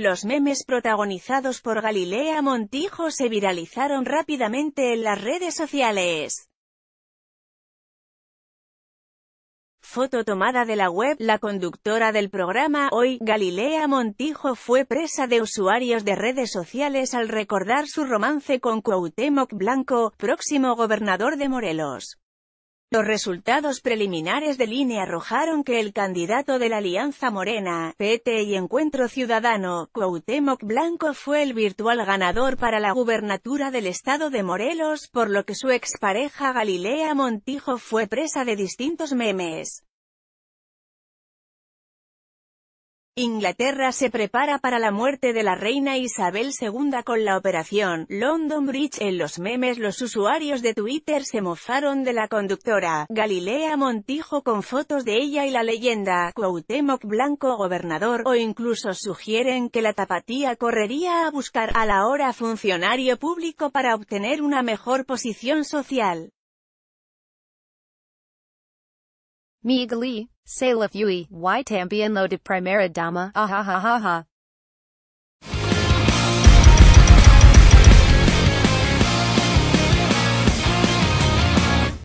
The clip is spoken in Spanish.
Los memes protagonizados por Galilea Montijo se viralizaron rápidamente en las redes sociales. Foto tomada de la web, la conductora del programa Hoy, Galilea Montijo fue presa de usuarios de redes sociales al recordar su romance con Cuauhtémoc Blanco, próximo gobernador de Morelos. Los resultados preliminares del línea arrojaron que el candidato de la Alianza Morena, PT y Encuentro Ciudadano, Cuauhtémoc Blanco fue el virtual ganador para la gubernatura del estado de Morelos, por lo que su expareja Galilea Montijo fue presa de distintos memes. Inglaterra se prepara para la muerte de la reina Isabel II con la operación London Bridge. En los memes los usuarios de Twitter se mofaron de la conductora Galilea Montijo con fotos de ella y la leyenda Cuauhtémoc Blanco gobernador o incluso sugieren que la tapatía correría a buscar a la hora funcionario público para obtener una mejor posición social. Miguel Se la fui y también lo de primera dama, ahahaha. Ah, ah.